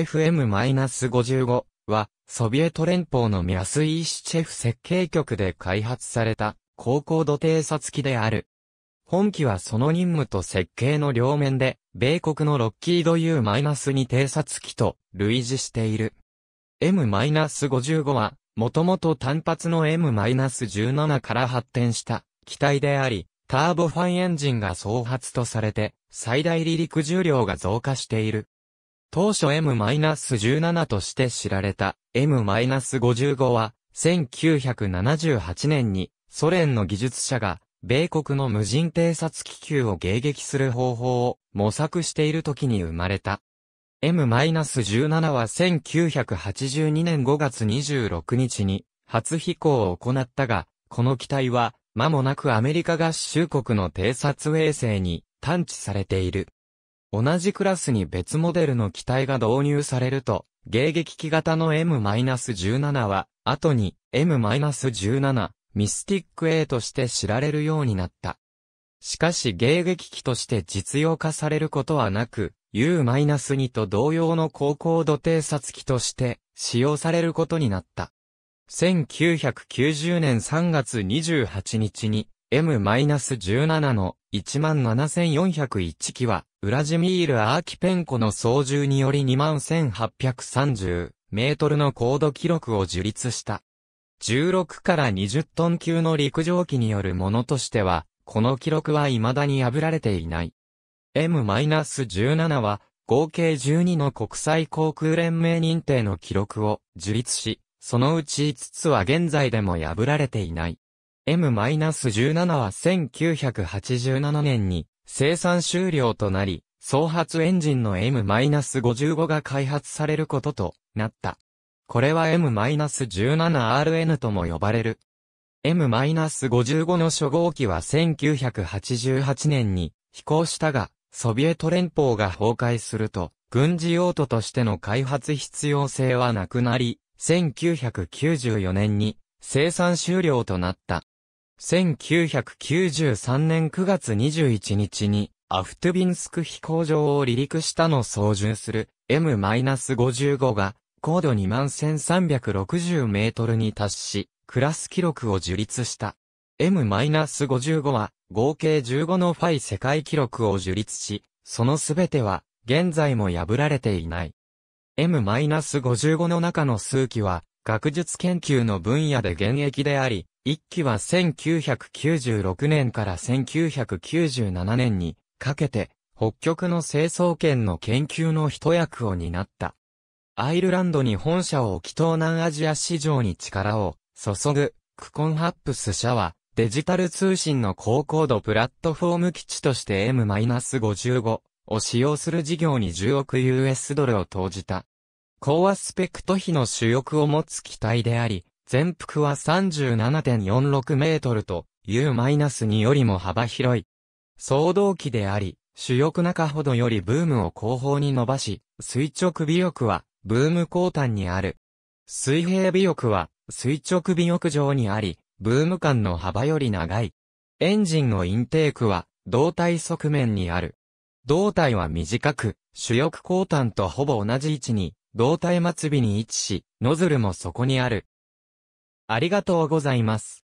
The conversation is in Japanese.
h フ m 5 5は、ソビエト連邦のミャスイーシチェフ設計局で開発された高高度偵察機である。本機はその任務と設計の両面で、米国のロッキード U-2 偵察機と類似している。M-55 は、もともと単発の M-17 から発展した機体であり、ターボファンエンジンが創発とされて、最大離陸重量が増加している。当初 M-17 として知られた M-55 は、1978年にソ連の技術者が米国の無人偵察気球を迎撃する方法を模索している時に生まれた。M-17 は1982年5月26日に初飛行を行ったが、この機体は間もなくアメリカ合衆国の偵察衛星に探知されている。同じクラスに別モデルの機体が導入されると、迎撃機型の M-17 は、後に M-17 ミスティック A として知られるようになった。しかし迎撃機として実用化されることはなく、U-2 と同様の高高度偵察機として使用されることになった。1990年3月28日に M-17 の17401機はウラジミール・アーキペンコの操縦により21,830メートルの高度記録を樹立した。16から20トン級の陸上機によるものとしては、この記録は未だに破られていない。M-17 は、合計12の国際航空連盟認定の記録を樹立し、そのうち5つは現在でも破られていない。M-17 は1987年に生産終了となり、総発エンジンの M-55 が開発されることとなった。これは M-17RN とも呼ばれる。M-55 の初号機は1988年に飛行したが、ソビエト連邦が崩壊すると、軍事用途としての開発必要性はなくなり、1994年に生産終了となった。1993年9月21日に、アフトゥビンスク飛行場を離陸したのを操縦する M-55 が、高度21,360メートルに達し、クラス記録を樹立した。M-55 は、合計15のファイ世界記録を樹立し、そのすべては、現在も破られていない。M-55 の中の数機は、学術研究の分野で現役であり、一期は1996年から1997年にかけて北極の成層圏の研究の一役を担った。アイルランドに本社を置き東南アジア市場に力を注ぐクコンハップス社はデジタル通信の高高度プラットフォーム基地として M-55 を使用する事業に10億 US ドルを投じた。高アスペクト比の主翼を持つ機体であり、全幅は37.46メートルと U-2 よりも幅広い。総動機であり、主翼中ほどよりブームを後方に伸ばし、垂直尾翼はブーム後端にある。水平尾翼は垂直尾翼上にあり、ブーム間の幅より長い。エンジンのインテークは胴体側面にある。胴体は短く、主翼後端とほぼ同じ位置に、胴体末尾に位置し、ノズルもそこにある。ありがとうございます。